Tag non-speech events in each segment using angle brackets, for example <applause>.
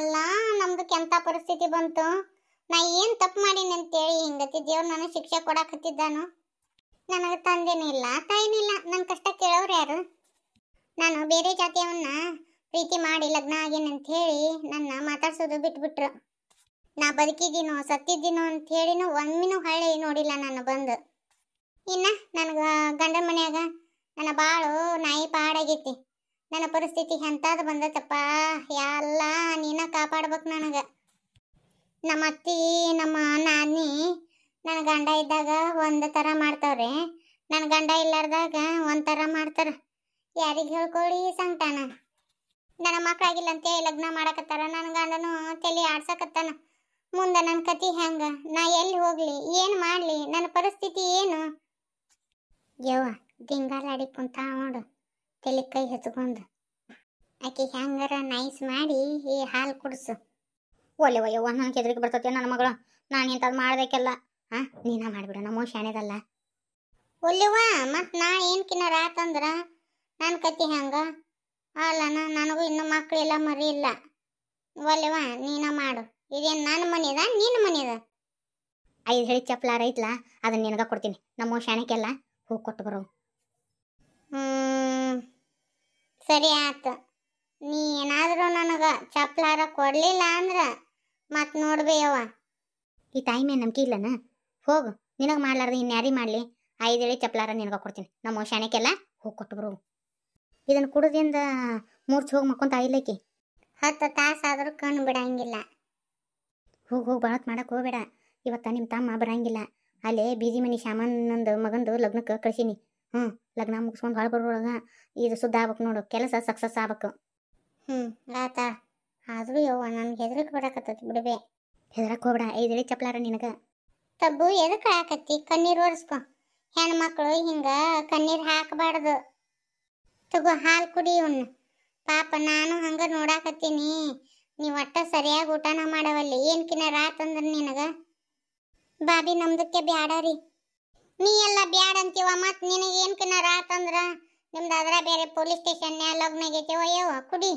ಅಲ್ಲ ನಮ್ದಕ್ಕೆ ಎಂಥ ಪರಿಸ್ಥಿತಿ ಬಂತು ನಾ ಏನು ತಪ್ಪು ಮಾಡೀನಿ ಅಂತೇಳಿ ಹಿಂಗತಿ ದೇವ್ರು ನನಗೆ ಶಿಕ್ಷೆ ಕೊಡಾಕತ್ತಿದ್ದಾನು ನನಗೆ ತಂದೇನಿಲ್ಲ ತಾಯಿನಿಲ್ಲ ನನ್ನ ಕಷ್ಟ ಕೇಳೋರು ಯಾರು ನಾನು ಬೇರೆ ಜಾತಿಯವನ್ನ ಪ್ರೀತಿ ಮಾಡಿ ಲಗ್ನ ಆಗಿನ ಅಂತ ಹೇಳಿ ನನ್ನ ಮಾತಾಡ್ಸೋದು ಬಿಟ್ಬಿಟ್ರು ನಾ ಬದುಕಿದ್ದೀನೋ ಸತ್ತಿದ್ದೀನೋ ಅಂತ ಹೇಳಿನೂ ಒಮ್ಮಿನೂ ಹಳ್ಳಿ ನೋಡಿಲ್ಲ ನಾನು ಬಂದು ಇನ್ನ ನನಗೆ ಗಂಡನ ಮನೆಯಾಗ ನನ್ನ ಬಾಳು ನಾಯಿ ಪಾಡಾಗೈತಿ ನನ್ನ ಪರಿಸ್ಥಿತಿ ಎಂಥದ್ದು ಬಂದತ್ತಪ್ಪ ಎಲ್ಲ ನೀನ ಕಾಪಾಡ್ಬೇಕು ನನಗೆ ನಮ್ಮ ಅತ್ತಿ ನಮ್ಮ ನಾನಿ ನನ್ನ ಗಂಡ ಇದ್ದಾಗ ಒಂದು ಥರ ಮಾಡ್ತಾವ್ರಿ ನನ್ನ ಗಂಡ ಇಲ್ಲಾರ್ದಾಗ ಒಂಥರ ತರ ಮಾಡ್ತಾರೆ ಯಾರಿಗೆ ಹೇಳ್ಕೊಳ್ಳಿ ಸಂತಾನ ನನ್ನ ಮಕ್ಕಳಾಗಿಲ್ಲ ಅಂತೇಳಿ ಲಗ್ನ ಮಾಡಕತ್ತಾರ ನನ್ನ ಗಂಡನು ತಲೆ ಆಡ್ಸಕತ್ತಾನ ಮುಂದೆ ನನ್ನ ಕತಿ ಹೆಂಗ ನಾ ಎಲ್ಲಿ ಹೋಗ್ಲಿ ಏನು ಮಾಡಲಿ ನನ್ನ ಪರಿಸ್ಥಿತಿ ಏನು ಯವ್ವ ದಿಂಗಾಲಾಡಿ ಕುಂತ ನೋಡು ತಲೆ ಕೈ ಹಚ್ಕೊಂಡು ಆಕೆ ಹ್ಯಾಂಗಾರ ನೈಸ್ ಮಾಡಿ ಈ ಹಾಲು ಕುಡಿಸು ಒಲೆ ಒಯ್ಯವ್ವ ನನಗೆ ಎದುರಿಗೆ ನನ್ನ ಮಗಳು ನಾನು ಇಂಥದ್ದು ಮಾಡ್ಬೇಕಲ್ಲ ಹಾ ನೀನ ಮಾಡಿಬಿಡು ನಮ್ಮ ಶಾಣೆದಲ್ಲ ಒಲ್ಲೆವ್ವ ಮತ್ತು ನಾ ಏನು ಕಿನ್ನರ ಆತಂದ್ರೆ ನನ್ನ ಕತಿ ಹ್ಯಾಂಗ ಅಲ್ಲ ನನಗೂ ಇನ್ನು ಮಕ್ಕಳಿಲ್ಲ ಮರಿ ಇಲ್ಲ ಒಲ್ಲೆವ್ವ ನೀನ ಮಾಡು ಇದೇನ್ ನನ್ನ ಮನೆಯದ ನಿನ್ನ ಮನೆಯದ ಐದು ಹೇಳಿ ಚಪ್ಪಲಾರ ಐತ್ಲಾ ಅದನ್ನ ನಿನಗ ಕೊಡ್ತೀನಿ ನಮ್ಮ ಶಾಣೆಗೆಲ್ಲ ಹೂ ಕೊಟ್ಟು ಬರೋ ಸರಿ ಆಯ್ತು ನೀ ಏನಾದರೂ ನನಗೆ ಚಪ್ಪಲಾರ ಕೊಡಲಿಲ್ಲ ಅಂದ್ರೆ ಮತ್ತೆ ನೋಡ್ಬೇಯವ್ವ ಈ ತಾಯಿ ಮೇ ನಂಬಿಕೆ ಇಲ್ಲನ ಹೋಗು ನಿನಗೆ ಮಾಡ್ಲಾರ್ದು ಇನ್ಯಾರಿ ಮಾಡಲಿ ಐದು ಹೇಳಿ ಚಪ್ಲಾರ ನಿನಗೆ ಕೊಡ್ತೀನಿ ನಮ್ಮ ಶಾಣಕ್ಕೆಲ್ಲ ಹೋಗಿ ಕೊಟ್ಟು ಇದನ್ನ ಇದನ್ನು ಕುಡ್ದಿಂದ ಹೋಗಿ ಮಕ್ಕೊಂತ ಇಲ್ಲಕಿ ಹತ್ತು ತಾಸಾದರೂ ಕಣ್ಣು ಬಿಡಂಗಿಲ್ಲ ಹೋಗಿ ಹೋಗಿ ಬಾತ್ ಮಾಡಕ್ಕೆ ಹೋಗಬೇಡ ಇವತ್ತ ನಿಮ್ಮ ತಮ್ಮ ಬರಂಗಿಲ್ಲ ಅಲ್ಲೇ ಬೀಜಿ ಮನೆ ಶಾಮನ್ನಂದು ಮಗಂದು ಲಗ್ನಕ್ಕೆ ಕಳಿಸೀನಿ ಹ್ಞೂ ಲಗ್ನ ಮುಗಿಸ್ಕೊಂಡು ಹೊಳ ಬರೋಳಗ ಇದು ಸುದ್ದ ಆಗ್ಬೇಕು ನೋಡು ಕೆಲಸ ಸಕ್ಸಸ್ ಆಗ್ಬೇಕು ಹ್ಞೂ ಆಯ್ತಾ ಆದರೂ ಯವ್ವ ನನಗೆ ಹೆದರಕ್ಕೆ ಬರಕತ್ತದ ಬಿಡಬೇ ಹೆದರಕ್ಕೆ ಹೋಗ್ಬೇಡ ಐದೇಳಿ ಚಪ್ಲಾರ ನಿನಗೆ ತಬ್ಬು ಎದಕ್ಕೆ ಹಾಕತ್ತಿ ಕಣ್ಣೀರು ಒರೆಸ್ಕೊ ಹೆಣ್ಮಕ್ಳು ಹಿಂಗೆ ಕಣ್ಣೀರು ಹಾಕಬಾರ್ದು ತಗೋ ಹಾಲು ಕುಡಿ ಇವನ್ನ ಪಾಪ ನಾನು ಹಂಗೆ ನೋಡಾಕತ್ತೀನಿ ನೀವು ಒಟ್ಟ ಸರಿಯಾಗಿ ಊಟನ ಮಾಡವಲ್ಲಿ ಏನು ಕಿನ ಅಂದ್ರೆ ನಿನಗೆ ಬಾಬಿ ನಮ್ದಕ್ಕೆ ಬ್ಯಾಡ ರೀ ನೀ ಎಲ್ಲ ಬ್ಯಾಡ ಅಂತೀವ ಮತ್ ನಿನಗೆ ಏನ್ ಕಿನ್ನಾರ ಆತಂದ್ರ ನಿಮ್ದು ಅದ್ರ ಬೇರೆ ಪೊಲೀಸ್ ಸ್ಟೇಷನ್ ಲಗ್ನ ಆಗೈತಿವ ಯವ ಕುಡಿ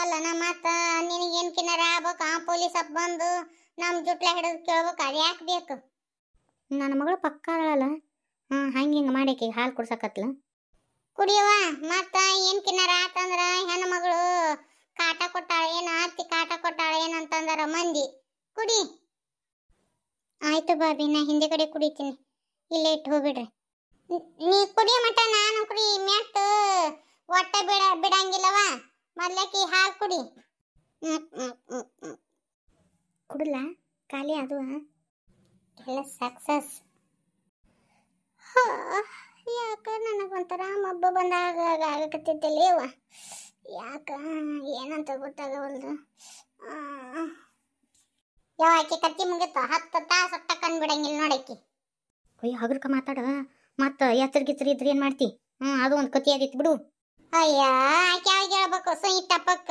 ಅಲ್ಲ ನಾ ನಿನಗೆ ನಿನಗೇನು ಕಿನ್ನಾರ ಆಗ್ಬೇಕು ಆ ಪೊಲೀಸ್ ಅಪ್ ಬಂದು ನಮ್ಮ ಜುಟ್ಲ ಹಿಡಿದು ಕೇಳ್ಬೇಕು ಅದು ಯಾಕೆ ಬೇಕು ನನ್ನ ಮಗಳು ಪಕ್ಕ ಅಳಲ್ಲ ಹಾಂ ಹಂಗೆ ಹಿಂಗೆ ಮಾಡಕ್ಕೆ ಹಾಲು ಕುಡ್ಸಕತ್ಲ ಕುಡಿಯವ್ವ ಮತ್ತ ಏನು ಕಿನ್ನಾರ ಆತಂದ್ರ ಹೆಣ್ಣು ಮಗಳು ಕಾಟ ಕೊಟ್ಟಾಳ ಏನು ಅತ್ತಿ ಕಾಟ ಕೊಟ್ಟಾಳ ಏನಂತಂದಾರ ಮಂದಿ ಕುಡಿ ಆಯ್ತು ಬಾಬಿ ನಾ ಹಿಂದೆ ಕಡೆ ಕುಡಿತೀನಿ ಇಲ್ಲೇ ಇಟ್ಟು ಹೋಗ್ಬಿಡ್ರಿ ನೀ ಕುಡಿಯ ಮಟ ನಾನು ಕುಡಿ ಮ್ಯಾಟ್ ಒಟ್ಟ ಬಿಡ ಬಿಡಂಗಿಲ್ಲವ ಮೊದ್ಲಕ್ಕೆ ಹಾಲು ಕುಡಿ ಕುಡಲ ಖಾಲಿ ಅದು ಎಲ್ಲ ಸಕ್ಸಸ್ ಯಾಕ ನನಗೊಂಥರ ಮಬ್ಬ ಬಂದಾಗ ಆಗಕತ್ತಿದ್ದಲ್ಲೇವ ಯಾಕ ಏನಂತ ಗೊತ್ತಾಗವಲ್ದು ಯಾವ ಆಕೆ ಕತ್ತಿ ಮುಗಿತು ಹತ್ತು ತಾಸು ತಕ್ಕಂಡು ಬಿಡಂಗಿಲ್ಲ ನೋಡಕ್ಕೆ ಅಯ್ಯ ಹಗರ್ಕ ಮಾತಾಡ ಮತ್ತೆ ಎಚ್ಚರಿಗಿಚ್ಚರಿ ಇದ್ರೆ ಏನು ಮಾಡ್ತಿ ಹ್ಞೂ ಅದು ಒಂದು ಕತಿ ಬಿಡು ಅಯ್ಯ ಆಕೆ ಅವ್ರಿಗೆ ಹೇಳ್ಬೇಕು ಸುಯಿತ ಪಕ್ಕ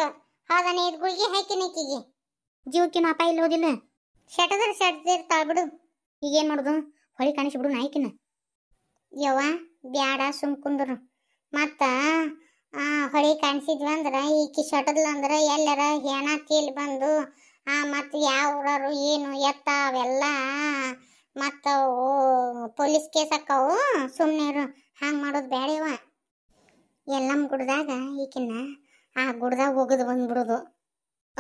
ಹೌದಾನೆ ಇದು ಗುಳಿಗೆ ಹಾಕಿನ ಆಕಿಗೆ ಜೀವಕ್ಕಿನ ಅಪಾಯ ಇಲ್ಲ ಹೋದಿಲ್ಲ ಶಟದ್ರ ಶಟ್ದಿರ್ತಾಳ ಬಿಡು ಈಗೇನು ಮಾಡುದು ಹೊಳಿ ಬಿಡು ನಾಯ್ಕಿನ ಯವ್ವ ಬ್ಯಾಡ ಸುಮ್ ಕುಂದ್ರು ಮತ್ತ ಹೊಳಿ ಕಾಣಿಸಿದ್ವಿ ಅಂದ್ರೆ ಈಕಿ ಶಟದ್ಲ ಅಂದ್ರೆ ಎಲ್ಲರ ಹೆಣ ತೇಲಿ ಬಂದು ಆ ಮತ್ತು ಯಾವ ಊರರು ಏನು ಎತ್ತ ಅವೆಲ್ಲ ಮತ್ತು ಪೊಲೀಸ್ ಕೇಸ್ ಹಾಕವು ಸುಮ್ಮನೆ ಇರು ಹಂಗೆ ಮಾಡೋದು ಬೇಡವ ಎಲ್ಲಮ್ಮ ಗುಡ್ದಾಗ ಈಕಿನ್ನ ಆ ಗುಡ್ದಾಗ ಹೋಗೋದು ಬಂದ್ಬಿಡೋದು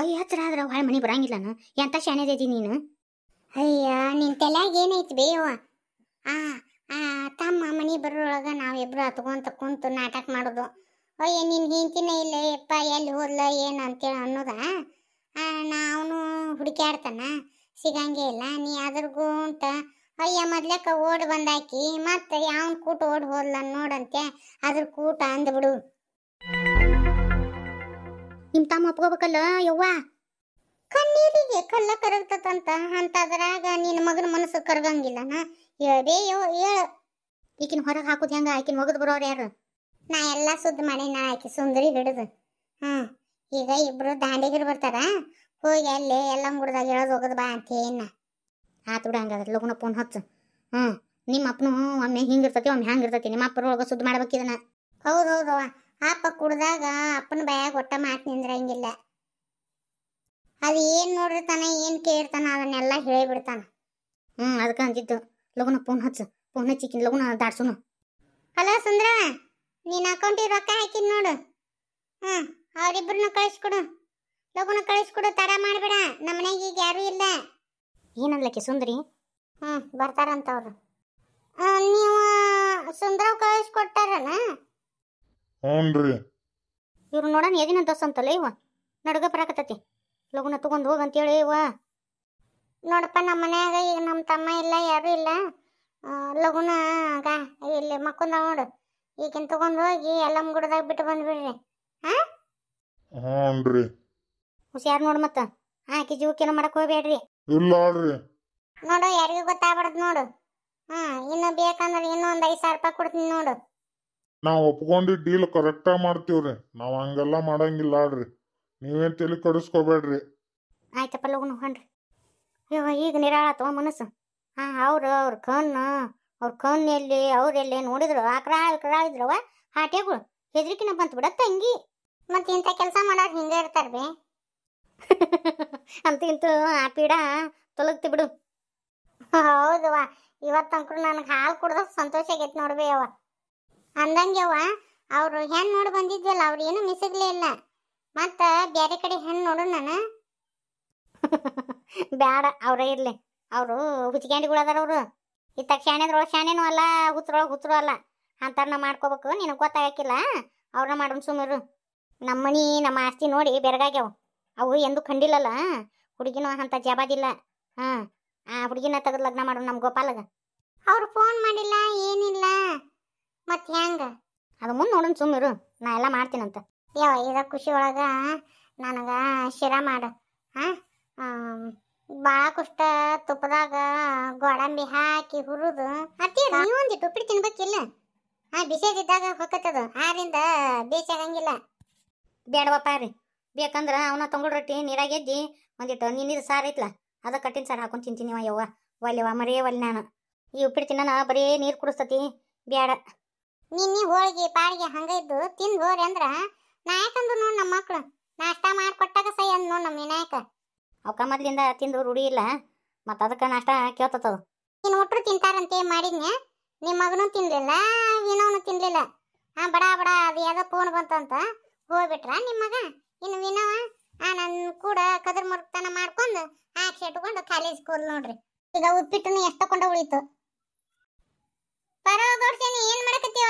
ಅಯ್ಯ ಹತ್ರ ಆದ್ರೆ ಹೊಳೆ ಮನೆ ಬರಂಗಿಲ್ಲ ಎಂತ ಶಾಣೆದಿ ನೀನು ಅಯ್ಯ ನಿನ್ ತಲೆಯಾಗ ಏನೈತಿ ಬೇಯವ ಆ ತಮ್ಮ ಮನೆ ಬರೋಳಗೆ ನಾವಿಬ್ರು ಹತ್ಕೊಂತ ಕುಂತು ನಾಟಕ ಮಾಡೋದು ಅಯ್ಯ ನಿನ್ ಹಿಂತಿನ ಇಲ್ಲ ಎಪ್ಪ ಎಲ್ಲಿ ಹೋದ್ಲ ಏನು ಅಂತೇಳಿ ಅನ್ನೋದಾ ನಾನು ಹುಡುಕ್ಯಾಡ್ತಾನ ಸಿಗಂಗೆ ಇಲ್ಲ ನೀ ಅದ್ರಿಗೂ ಅಂತ ಅಯ್ಯ ಮೊದ್ಲಕ್ಕ ಓಡ್ ಬಂದಾಕಿ ಮತ್ತೆ ಯಾವನ್ ಕೂಟ ಓಡ್ ಹೋದ್ಲ ನೋಡಂತೆ ಅದ್ರ ಕೂಟ ಅಂದ್ಬಿಡು ನಿಮ್ ತಮ್ಮ ಒಪ್ಕೋಬೇಕಲ್ಲ ಯವ್ವ ಕಣ್ಣೀರಿಗೆ ಕಲ್ಲ ಕರಗ್ತತಂತ ಅಂತದ್ರಾಗ ನಿನ್ನ ಮಗನ ಮನಸ್ಸು ಕರಗಂಗಿಲ್ಲನ ಹೇಳ್ಬೇ ಯೋ ಹೇಳ ಈಕಿನ ಹೊರಗೆ ಹಾಕುದು ಹೆಂಗ ಆಕಿನ ಮಗದ್ ಬರೋರು ಯಾರು ನಾ ಎಲ್ಲ ಸುದ್ದಿ ಮಾಡಿ ನಾ ಆಕಿ ಸುಂದರಿ ಹಿಡಿದು ಹಾ ಈಗ ಇಬ್ರು ದಾಂಡಿಗರು ಬರ್ತಾರ ಹೋಗಿ ಅಲ್ಲೇ ಎಲ್ಲ ಹುಡ್ದಾಗ ಹೇಳೋದು ಹೋಗೋದು ಬಾ ಅಂತ ಏನ ಆತು ಬಿಡ ಹಂಗಾದ್ರೆ ಲಗುನ ಫೋನ್ ಹಚ್ಚು ಹ್ಞೂ ನಿಮ್ಮ ಅಪ್ಪನು ಒಮ್ಮೆ ಹಿಂಗಿರ್ತತಿ ಒಮ್ಮೆ ಹಂಗಿರ್ತತಿ ನಿಮ್ಮ ಅಪ್ಪರೊಳಗೆ ಸುದ್ದಿ ಮಾಡ್ಬೇಕಿದನ ಹೌದು ಹೌದು ಅಪ್ಪ ಕುಡ್ದಾಗ ಅಪ್ಪನ ಬಾಯಾಗ ಒಟ್ಟ ಮಾತು ನಿಂದ್ರಂಗಿಲ್ಲ ಅದು ಏನು ನೋಡಿರ್ತಾನೆ ಏನು ಕೇಳಿರ್ತಾನ ಅದನ್ನೆಲ್ಲ ಹೇಳಿಬಿಡ್ತಾನೆ ಹ್ಞೂ ಅದಕ್ಕೆ ಅಂತಿದ್ದು ಲಗುನ ಫೋನ್ ಹಚ್ಚು ಫೋನ್ ಹಚ್ಚಿಕ್ಕಿನ ಲಗುನ ದಾಡ್ಸುನು ಹಲೋ ಸುಂದ್ರ ನಿನ್ನ ಅಕೌಂಟಿಗೆ ರೊಕ್ಕ ಹಾಕಿದ್ ನೋಡು ಹ್ಞೂ ಅವರಿಬ್ಬರನ್ನ ಕಳಿಸ್ಕೊಡು ಲಗುನ ಕಳಿಸ್ಕೊಡು ತಡ ಮಾಡಬೇಡ ನಮ್ಮ ಮನೆಗೆ ಈಗ ಯಾರು ಇಲ್ಲ ಏನಂದ್ಲಕ್ಕೆ ಸುಂದರಿ ಹ್ಞೂ ಬರ್ತಾರಂತ ಅವರು ನೀವು ಸುಂದರವ್ ಕಳಿಸ್ಕೊಟ್ಟಾರನ ಹ್ಞೂನ್ರಿ ಇವ್ರು ನೋಡೋಣ ಎದಿನ ದೋಸ್ ಅಂತಲ್ಲ ಇವ ನಡುಗ ಬರಾಕತ್ತತಿ ಲಗುನ ತಗೊಂಡು ಅಂತ ಹೇಳಿ ಇವ ನೋಡಪ್ಪ ನಮ್ಮ ಮನ್ಯಾಗ ಈಗ ನಮ್ಮ ತಮ್ಮ ಇಲ್ಲ ಯಾರು ಇಲ್ಲ ಲಗುನ ಆಗ ಇಲ್ಲಿ ಮಕ್ಕೊಂದ ನೋಡು ಈಗಿನ ತಗೊಂಡು ಹೋಗಿ ಎಲ್ಲಮ್ಮ ಗುಡ್ದಾಗ ಬಿಟ್ಟು ಬಂದ್ಬಿಡ್ರಿ ಹಾಂ ರೀ ಹುಷಾರ್ ನೋಡು ಮತ್ತೆ ಹಾಕಿ ಜೀವಕ್ಕೇನು ಮಾಡಕ್ ಹೋಗ್ಬೇಡ್ರಿ ಇಲ್ಲ ನೋಡು ಯಾರಿಗೂ ಗೊತ್ತಾಗ್ಬಾರ್ದು ನೋಡು ಹ್ಮ್ ಇನ್ನು ಬೇಕಂದ್ರೆ ಇನ್ನೂ ಒಂದ್ ಐದು ಸಾವಿರ ರೂಪಾಯಿ ಕೊಡ್ತೀನಿ ನೋಡು ನಾವು ಒಪ್ಕೊಂಡು ಡೀಲ್ ಆಗಿ ಮಾಡ್ತೀವ್ರಿ ನಾವು ಹಂಗೆಲ್ಲ ಮಾಡಂಗಿಲ್ಲ ಆಡ್ರಿ ನೀವೇನು ತಲೆ ಕಡಿಸ್ಕೋಬೇಡ್ರಿ ಆಯ್ತಪ್ಪ ಲಗುನು ಹೊಂಡ್ರಿ ಅಯ್ಯೋ ಈಗ ತಗೊಂಡ್ ಮನಸ್ಸು ಹಾ ಅವ್ರು ಅವ್ರ ಕಣ್ಣು ಅವ್ರ ಕಣ್ಣು ಎಲ್ಲಿ ಅವ್ರ ಎಲ್ಲಿ ನೋಡಿದ್ರು ಆಕ್ರ ಆಕ್ರ ಇದ್ರವ ಹಾಟೆಗಳು ಹೆದ್ರಿಕಿನ ಬಂತು ಬಿಡತ್ತೆ ತಂಗಿ ಮತ್ತೆ ಇಂಥ ಕೆಲಸ ಮಾಡೋರು ಹಿಂಗೆ ಇರ್ತಾರೆ ಬೇ ಅಂತ ಇಂತೂ ಆ ಪೀಡ ತೊಲಗ್ತಿ ಬಿಡು ಇವತ್ತು ಇವತ್ತಂಕ್ರು ನನಗೆ ಹಾಲು ಕುಡ್ದ ಸಂತೋಷ ಆಗೈತೆ ನೋಡ್ಬಿ ಅವ ಅಂದಂಗೆವ ಅವರು ಹೆಣ್ಣು ನೋಡಿ ಬಂದಿದ್ವಲ್ಲ <laughs> ಅವ್ರು ಏನು ಮಿಸಗ್ಲೇ ಇಲ್ಲ ಮತ್ತೆ ಬೇರೆ ಕಡೆ ಹೆಣ್ಣು ನೋಡು ನಾನು ಬೇಡ ಅವರೇ ಇರಲಿ ಅವರು ಹುಚ್ಚಿಗೆಂಡಿಗಳದಾರ ಅವರು ಇತ್ತ ಶಾಣೆದ್ರೊಳಗೆ ಶಾಣೆನೂ ಅಲ್ಲ ಹುತ್ರೊಳ ಹುತ್ರು ಅಲ್ಲ ನಾವು ಮಾಡ್ಕೋಬೇಕು ನಿನಗೆ ಗೊತ್ತಾಗಕ್ಕಿಲ್ಲ ಅವ್ರನ್ನ ಮಾಡೋಣ ಸುಮ್ಮರು ನಮ್ಮ ಮನೆ ನಮ್ಮ ಆಸ್ತಿ ನೋಡಿ ಬೆರಗಾಗ್ಯಾವ ಅವು ಎಂದು ಖಂಡಿಲ್ಲಲ್ಲ ಹುಡುಗಿನೂ ಅಂತ ಜಬಾದಿಲ್ಲ ಹಾ ಆ ಹುಡುಗಿನ ತೆಗೆದು ಲಗ್ನ ಮಾಡು ನಮ್ಮ ಗೋಪಾಲಗ ಅವ್ರು ಫೋನ್ ಮಾಡಿಲ್ಲ ಏನಿಲ್ಲ ಮತ್ ಹೆಂಗ ಅದು ಮುಂದೆ ನೋಡೋಣ ಸುಮ್ಮಿರು ನಾ ಎಲ್ಲ ಮಾಡ್ತೀನಂತ ಯಾವ ಇದ ಖುಷಿ ಒಳಗ ನನಗೆ ಶಿರ ಮಾಡ ಹಾಂ ಕುಷ್ಟ ತುಪ್ಪದಾಗ ಗೋಡಂಬಿ ಹಾಕಿ ಹುರಿದು ಅತ್ತಿ ಉಪ್ಪಿಟ್ಟು ತಿನ್ಬೇಕಿಲ್ಲ ಹಾಂ ಬಿಸಿದಿದ್ದಾಗ ಹೊಕ್ಕತ್ತದು ಆರಿಂದ ಬೇಸಾಗಂಗಿಲ್ಲ ಬೇಡವಪ್ಪ ರೀ ಬೇಕಂದ್ರೆ ಅವನ ತಂಗುಳ ರೊಟ್ಟಿ ನೀರಾಗ ಎದ್ದಿ ಒಂದಿಟ್ಟು ನಿನ್ನಿದು ಸಾರು ಐತ್ಲ ಅದ ಕಟ್ಟಿನ ಸಾರು ಹಾಕೊಂಡು ತಿಂತೀನಿ ಯವ್ವ ಒಲ್ಲೆವ ಮರೆಯವಲ್ ನಾನು ಈ ಉಪ್ಪಿಟ್ಟು ತಿನ್ನ ಬರೀ ನೀರು ಕುಡಿಸ್ತತಿ ಬೇಡ ನಿನ್ನಿ ಹೋಳಿಗೆ ಪಾಳಿಗೆ ಹಂಗ ಇದ್ದು ತಿಂದು ಹೋರಿ ಅಂದ್ರ ನಾಯಕಂದು ನೋಡ್ ನಮ್ಮ ಮಕ್ಳು ನಾಷ್ಟ ಮಾಡಿ ಕೊಟ್ಟಾಗ ಸೈ ಅಂದ್ ನೋಡ್ ನಮ್ಮ ವಿನಾಯಕ ಅವಕ್ಕ ಮೊದ್ಲಿಂದ ತಿಂದು ರೂಢಿ ಇಲ್ಲ ಮತ್ತ ಅದಕ್ಕೆ ನಾಷ್ಟ ಕೇಳ್ತತದು ನೀನು ಒಟ್ರು ತಿಂತಾರಂತೆ ಮಾಡಿದ್ನ ನಿಮ್ಮ ಮಗನೂ ತಿನ್ಲಿಲ್ಲ ವಿನೋನು ತಿನ್ಲಿಲ್ಲ ಆ ಬಡ ಬಡ ಅದು ಯಾವ್ದೋ ಫೋನ್ ಬಂತಂತ ಹೋಗ್ಬಿಟ್ರ ನಿಮ್ಮ ಮಗ ಇನ್ನು ವಿನವ ಆ ನನ್ನ ಕೂಡ ಕದ್ರ ಮರುಕ್ತನ ಮಾಡ್ಕೊಂಡು ಹಾಕಿ ಇಟ್ಕೊಂಡು ಕಾಲೇಜ್ ಸ್ಕೂಲ್ ನೋಡ್ರಿ ಈಗ ಉಪ್ಪಿಟ್ಟು ಎಷ್ಟು ಕೊಂಡ ಉಳಿತು ಪರವ ಗೌಡ್ಸೇನಿ ಏನ್ ಮಾಡಕತ್ತೀವ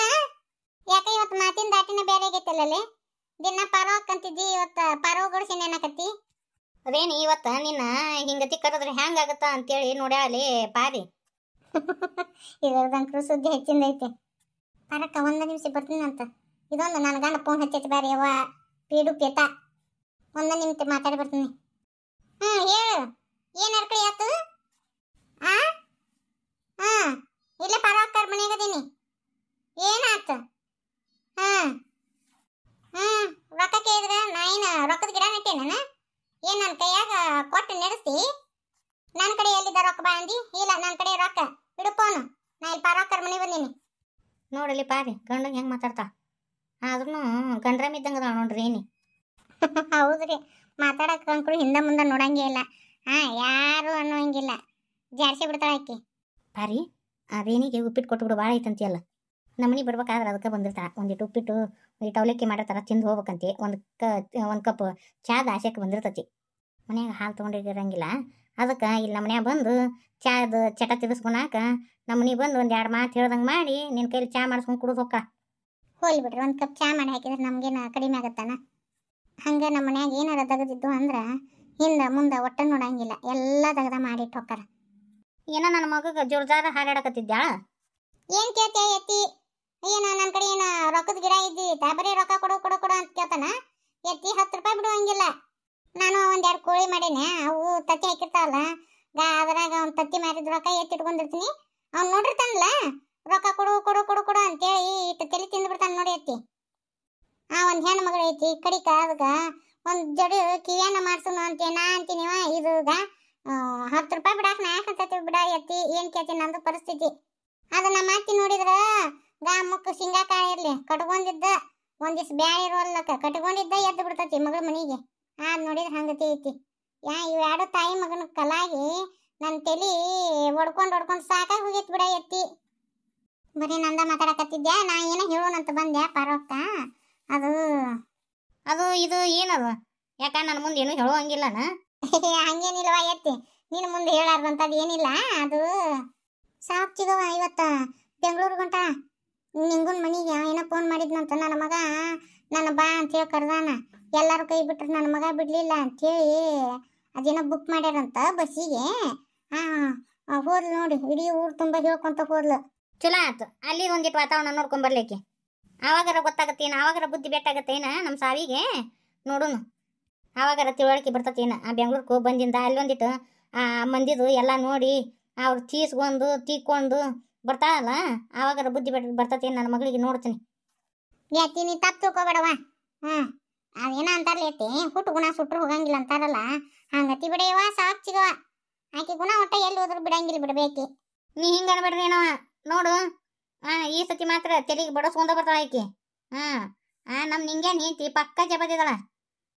ಯಾಕೆ ಇವತ್ತು ಮಾತಿನ ದಾಟಿನ ಬೇರೆ ಆಗೈತಲ್ಲ ದಿನ ಪರವ ಕಂತಿದ್ದಿ ಇವತ್ತು ಪರವ ಗೌಡ್ಸೇನಿ ಅನ್ನಕತ್ತಿ ಅದೇನು ಇವತ್ತ ನಿನ್ನ ಹಿಂಗತಿ ಕರೆದ್ರೆ ಹೆಂಗಾಗತ್ತ ಅಂತೇಳಿ ನೋಡ್ಯಾಳಿ ಪಾರಿ <laughs> ಇದ್ರದಂಕ್ರು ಸುದ್ದಿ ಹೆಚ್ಚಿಂದೈತೆ ಪರಕ್ಕ ಒಂದು ನಿಮಿಷ ಬರ್ತೀನಿ ಅಂತ ಇದೊಂದು ನನ್ನ ಗಂಡ ಫೋನ್ ಹಚ್ಚೈತಿ ಬಾರಿ ಯವ್ವ ಪೀಡು ಪೇತ ಒಂದ ನಿಮಿಷ ಮಾತಾಡಿ ಬರ್ತೀನಿ ಹ್ಞೂ ಹೇಳು ಏನು ಅರ್ಕಳಿ ಆತು ಆ ಹಾಂ ಇಲ್ಲ ಪರವಾಗ್ತಾರ ಮನೆಗದೀನಿ ಏನಾತು ಹಾಂ ಹ್ಞೂ ರೊಕ್ಕ ಕೇಳಿದ್ರೆ ನಾ ಏನು ರೊಕ್ಕದ ಗಿಡ ನೆಟ್ಟೇನ ಏನು ನನ್ನ ಕೈಯಾಗ ಕೊಟ್ಟು ನಡೆಸಿ ನನ್ನ ಕಡೆ ಎಲ್ಲಿದ್ದ ರೊಕ್ಕ ಬಾ ಅಂದಿ ಇಲ್ಲ ನನ್ನ ಕಡೆ ರೊಕ್ಕ ಇಡುಪೋನು ನಾ ಇಲ್ಲಿ ಪರವಾಗ್ತಾರ ಮನೆಗೆ ಬಂದೀನಿ ನೋಡಲಿ ಪಾರಿ ಗಂಡಂಗೆ ಹೆಂಗೆ ಮಾತಾಡ್ತಾ ಆದ್ರೂ ಗಂಡ್ರಮ್ ಇದ್ದಂಗೆ ಅದಾವ ನೋಡ್ರಿ <laughs> ಹೌದ್ರಿ ಮಾತಾಡಕ್ಕೆ ಅಂಕರು ಹಿಂದೆ ಮುಂದೆ ನೋಡಂಗೇ ಇಲ್ಲ ಹಾಂ ಯಾರು ಅನ್ನೋ ಹಂಗಿಲ್ಲ ಬಿಡ್ತಾಳ ಬಿಡ್ತಾಳೆ ಆಕಿ ಬಾರಿ ಆ ರೇಣಿಗೆ ಉಪ್ಪಿಟ್ಟು ಕೊಟ್ಬಿಡು ಭಾಳ ಐತಂತಿಯಲ್ಲ ನಮ್ಮನೆ ಬಿಡ್ಬೇಕಾದ್ರೆ ಅದಕ್ಕೆ ಬಂದಿರ್ತಾಳೆ ಒಂದಿಟ್ಟು ಉಪ್ಪಿಟ್ಟು ಒಂದಿಟ್ಟು ಅವಲಕ್ಕಿ ಮಾಡಿರ್ತಾರ ತಿಂದು ಹೋಗ್ಬೇಕಂತಿ ಒಂದು ಕ ಒಂದು ಕಪ್ ಚಹಾದ ಆಸೆಕ್ಕೆ ಬಂದಿರ್ತತಿ ಮನ್ಯಾಗ ಹಾಲು ತೊಗೊಂಡಿರಂಗಿಲ್ಲ ಅದಕ್ಕೆ ಇಲ್ಲಿ ನಮ್ಮ ಬಂದು ಚಹಾದ ಚಟ ತಿರ್ಸ್ಕೊಳಾಕ ನಮ್ಮನೆ ಬಂದು ಒಂದು ಎರಡು ಮಾತು ಹೇಳ್ದಂಗೆ ಮಾಡಿ ನಿನ್ನ ಕೈಲಿ ಚಾ ಮಾಡಿಸ್ಕೊಂಡು ಕುಡಿದು ಹೋಗ್ಕ ಹೋಲ್ ಬಿಡ್ರಿ ಒಂದು ಕಪ್ ಚಾ ಮಾಡಿ ಹಾಕಿದ್ರೆ ನಮ್ಗೇನು ಕಡಿಮೆ ಆಗತ್ತಾನ ಹಂಗೆ ನಮ್ಮ ಮನ್ಯಾಗ ಏನಾರ ತೆಗೆದಿದ್ದು ಅಂದ್ರೆ ಹಿಂದೆ ಮುಂದೆ ಒಟ್ಟ ನೋಡಂಗಿಲ್ಲ ಎಲ್ಲ ತೆಗೆದ ಮಾಡಿಟ್ಟು ಹೋಕ್ಕಾರ ಏನೋ ನನ್ನ ಮಗಗೆ ಜೋರ್ಜಾರ ಹಾರಾಡಕತ್ತಿದ್ಯಾ ಏನು ಕೇಳ್ತೇ ಎತ್ತಿ ಏನ ನನ್ನ ಕಡೆ ಏನ ರೊಕ್ಕದ ಗಿಡ ಇದ್ದಿ ಬರೀ ರೊಕ್ಕ ಕೊಡು ಕೊಡು ಕೊಡು ಅಂತ ಕೇಳ್ತಾನ ಎತ್ತಿ ಹತ್ತು ರೂಪಾಯಿ ಬಿಡುವಂಗಿಲ್ಲ ನಾನು ಒಂದೆರಡು ಕೋಳಿ ಮಾಡೀನಿ ಅವು ತತ್ತಿ ಹಾಕಿರ್ತಾವಲ್ಲ ಅದ್ರಾಗ ಅವ್ನು ತತ್ತಿ ಮಾರಿದ ರೊಕ್ಕ ಇಟ್ಕೊಂಡಿರ್ತೀನಿ ಅವ್ನು ನೋಡಿರ್ತಾನಲ್ಲ ರೊಕ್ಕ ಕೊಡು ಕೊಡು ಕೊಡು ಕೊಡು ಅಂತೇಳಿ ಇಟ್ಟು ತಲೆ ತಿಂದು ಬಿಡ್ತಾನೆ ನೋಡಿ ಅತ್ತಿ ಆ ಒಂದು ಹೆಣ್ಣು ಮಗಳು ಐತಿ ಕಡಿಕ ಅದಕ್ಕ ಒಂದು ಜಡು ಕಿವಿಯನ್ನ ಮಾಡ್ಸೋನು ಅಂತೆ ನಾ ಅಂತೀನಿವ ಇದು ಹತ್ತು ರೂಪಾಯಿ ಬಿಡಾಕ ನಾ ಯಾಕಂತೀವಿ ಬಿಡ ಎತ್ತಿ ಏನು ಕೇಳ್ತಿ ನಂದು ಪರಿಸ್ಥಿತಿ ಅದನ್ನ ನಮ್ಮ ಅತ್ತಿ ನೋಡಿದ್ರ ಗಾ ಮುಕ್ಕ ಶೇಂಗಾ ಕಾಯಿ ಇರಲಿ ಕಟ್ಕೊಂಡಿದ್ದ ಒಂದಿವ್ಸ ಬ್ಯಾಳಿ ಇರೋಲ್ಲಕ್ಕ ಕಟ್ಕೊಂಡಿದ್ದ ಎದ್ದು ಬಿಡ್ತತಿ ಮಗಳ ಮನೆಗೆ ಆ ನೋಡಿದ್ರ ಹಂಗತಿ ಐತಿ ಯಾ ಇವೆರಡು ತಾಯಿ ಮಗನ ಕಲಾಗಿ ನನ್ನ ತಲಿ ಒಡ್ಕೊಂಡು ಹೊಡ್ಕೊಂಡು ಸಾಕಾಗಿ ಹೋಗೈತಿ ಬಿಡ ಎತ್ತಿ ಬರೀ ನಂದ ಮಾತಾಡಕತ್ತಿದ್ಯಾ ನಾ ಏನೋ ಹೇಳೋಣಂತ ಬಂದೆ ಪಾರಕ್ಕ ಅದು ಅದು ಇದು ಏನದು ಯಾಕ ನನ್ನ ಮುಂದೆ ಏನು ಹೇಳೋಂಗಿಲ್ಲ ಹಂಗಿಲ್ಲನ <laughs> ಹಂಗೇನಿಲ್ಲವಾ ಎತ್ತಿ ನಿನ್ನ ಮುಂದೆ ಹೇಳಾರ್ದಂಥದ್ದು ಏನಿಲ್ಲ ಅದು ಸಾಕು ಚಿಗವ ಇವತ್ತು ಬೆಂಗಳೂರಿಗೆ ಹೊಂಟ ನಿಂಗುನ್ ಏನೋ ಫೋನ್ ಮಾಡಿದ್ನಂತ ನನ್ನ ಮಗ ನನ್ನ ಬಾ ಅಂತ ಹೇಳಿ ಕರ್ದಾನ ಎಲ್ಲರೂ ಕೈ ಬಿಟ್ರು ನನ್ನ ಮಗ ಬಿಡಲಿಲ್ಲ ಅಂತೇಳಿ ಅದೇನೋ ಬುಕ್ ಮಾಡ್ಯಾರಂತ ಬಸ್ಸಿಗೆ ಹಾಂ ಹೋದ್ಲು ನೋಡಿ ಇಡೀ ಊರು ತುಂಬ ಹೇಳ್ಕೊಂತ ಹೋದ್ಲು ಚಲೋ ಆಯ್ತು ಅಲ್ಲಿ ಒಂದಿಟ್ಟು ವಾತಾವರಣ ನೋಡ್ಕೊಂಡ್ ಬರ್ಲಿಕ್ಕೆ ಆವಾಗರ ಗೊತ್ತಾಗತ್ತೇನು ಆವಾಗರ ಬುದ್ಧಿ ಬೆಟ್ಟಾಗತ್ತೇನು ನಮ್ಮ ಸಾವಿಗೆ ನೋಡೋನು ಆವಾಗರ ತಿಳುವಳಿಕೆ ಏನು ಆ ಬೆಂಗ್ಳೂರ್ಗೆ ಬಂದಿಂದ ಅಲ್ಲಿ ಒಂದಿಟ್ಟು ಆ ಮಂದಿದು ಎಲ್ಲ ನೋಡಿ ಅವ್ರು ತೀಸ್ಕೊಂಡು ತೀಕ್ಕೊಂಡು ಬರ್ತಾಳಲ್ಲ ಆವಾಗರ ಬುದ್ಧಿ ಬೆಟ್ಟ ಏನು ನನ್ನ ಮಗಳಿಗೆ ನೋಡ್ತೀನಿ ಯಾಕೆ ನೀ ತಪ್ಪು ತಿಳ್ಕೊಬೇಡವ ಹ್ಞೂ ಅದೇನ ಅಂತಾರಲ್ಲ ಐತಿ ಹುಟ್ಟು ಗುಣ ಸುಟ್ಟರು ಹೋಗಂಗಿಲ್ಲ ಅಂತಾರಲ್ಲ ಹಂಗತಿ ಬಿಡೆಯವ ಸಾಕ್ ಸಿಗವ ಆಕೆ ಗುಣ ಒಟ್ಟ ಎಲ್ಲಿ ಹೋದ್ರು ಬಿಡಂಗಿಲ್ಲ ಬಿಡಬೇಕಿ ನೀ ಹಿಂಗೆ ಅನ್ಬೇಡ್ರಿ ಏನವ ನೋಡು ಆ ಈ ಸತಿ ಮಾತ್ರ ತೆರಿಗೆ ಬಡಸ್ಕೊಂಡ ಬರ್ತಾಳ ಆಕಿ ಹಾಂ ಆ ನಮ್ ನಿಂಗೆ ಹೆಂಡ್ತಿ ಪಕ್ಕ ಜಬದಿದಾಳ